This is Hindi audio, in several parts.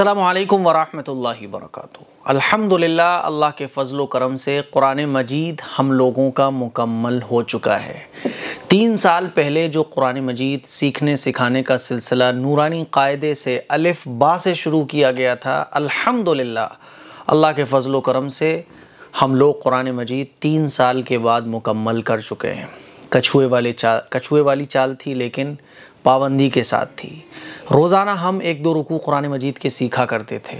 अल्लाम वरहमल वर्क अल्हम्दुलिल्लाह अल्लाह के फ़ज़ल करम से कुरान मजीद हम लोगों का मुकम्मल हो चुका है तीन साल पहले जो कुरान मजीद सीखने सिखाने का सिलसिला नूरानी कायदे से अलिफ बा से शुरू किया गया था अल्हम्दुलिल्लाह अल्लाह के फ़ज़ल करम से हम लोग कुरान मजीद तीन साल के बाद मुकम्मल कर चुके हैं कछुए वाले चाल कछुए वाली चाल थी लेकिन पाबंदी के साथ थी रोज़ाना हम एक दो रुकू कुरान मजीद के सीखा करते थे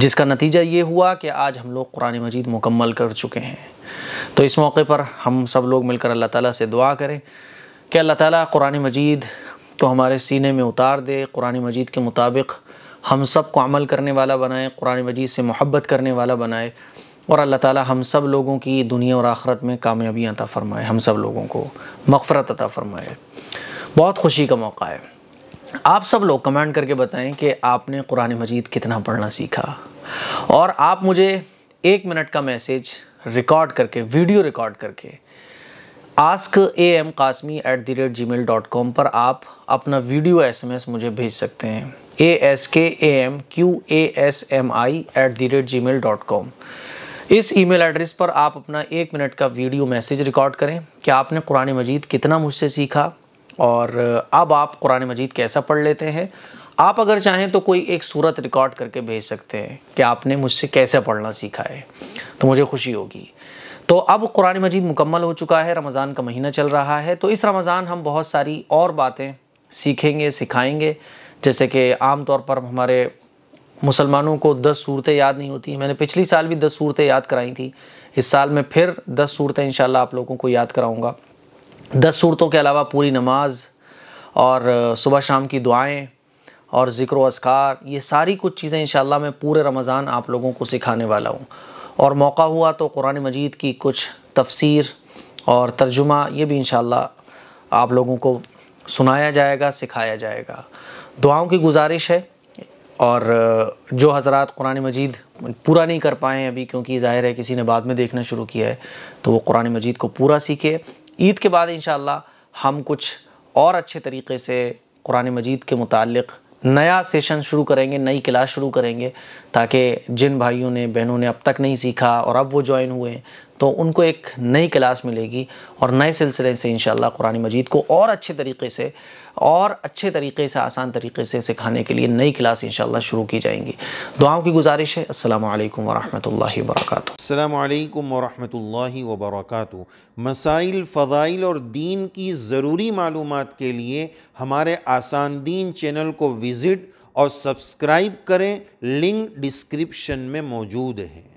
जिसका नतीजा ये हुआ कि आज हम लोग कुरान मजीद मुकम्मल कर चुके हैं तो इस मौके पर हम सब लोग मिलकर अल्लाह ताला से दुआ करें कि अल्लाह ताला कुरान मजीद को हमारे सीने में उतार दे कुरान मजीद के मुताबिक हम सब को अमल करने वाला बनाए कुरान मजीद से मोहब्बत करने वाला बनाए और अल्लाह ताला हम सब लोगों की दुनिया और आखरत में कामयाबी अता फ़रमाए हम सब लोगों को मगफ़रत अता फ़रमाए बहुत खुशी का मौका है आप सब लोग कमेंट करके बताएं कि आपने कुरान मजीद कितना पढ़ना सीखा और आप मुझे एक मिनट का मैसेज रिकॉर्ड करके वीडियो रिकॉर्ड करके ask A M Qasmi at the rate Gmail dot com पर आप अपना वीडियो एस एम एस मुझे भेज सकते हैं A S K A M Q A S M I at the rate Gmail dot com इस ईमेल एड्रेस पर आप अपना एक मिनट का वीडियो मैसेज रिकॉर्ड करें कि आपने कुरान मजीद कितना मुझसे सीखा और अब आप कुरान मजीद कैसा पढ़ लेते हैं आप अगर चाहें तो कोई एक सूरत रिकॉर्ड करके भेज सकते हैं कि आपने मुझसे कैसे पढ़ना सीखा है तो मुझे खुशी होगी तो अब कुरान मजीद मुकम्मल हो चुका है रमज़ान का महीना चल रहा है तो इस रमज़ान हम बहुत सारी और बातें सीखेंगे सिखाएंगे जैसे कि आम तौर पर हमारे मुसलमानों को दस सूरतें याद नहीं होती मैंने पिछली साल भी दस सूरतें याद कराई थी इस साल में फिर दस सूरतें इन आप लोगों को याद कराऊँगा दस सूरतों के अलावा पूरी नमाज और सुबह शाम की दुआएं और ज़िक्र असकार ये सारी कुछ चीज़ें इन मैं पूरे रमज़ान आप लोगों को सिखाने वाला हूँ और मौका हुआ तो कुरान मजीद की कुछ तफसीर और तर्जुमा ये भी इन आप लोगों को सुनाया जाएगा सिखाया जाएगा दुआओं की गुजारिश है और जो हज़रा कुरान मजीद पूरा नहीं कर पाए हैं अभी क्योंकि ज़ाहिर है किसी ने बाद में देखना शुरू किया है तो वो कुरान मजीद को पूरा सीखे ईद के बाद इन हम कुछ और अच्छे तरीके से कुरान मजीद के मुतालिक़ नया सेशन शुरू करेंगे नई क्लास शुरू करेंगे ताकि जिन भाइयों ने बहनों ने अब तक नहीं सीखा और अब वो ज्वाइन हुए तो उनको एक नई क्लास मिलेगी और नए सिलसिले से इन कुरान मजीद को और अच्छे तरीके से और अच्छे तरीके से आसान तरीके से सिखाने के लिए नई क्लास इन शुरू की जाएंगी दुआओं की गुजारिश है असल वरहमल वर्क अल्लाम वरहमल वर्क मसाइल फ़ज़ाइल और दीन की ज़रूरी मालूम के लिए हमारे आसान दीन चैनल को विज़िट और सब्सक्राइब करें लिंक डिस्क्रिप्शन में मौजूद है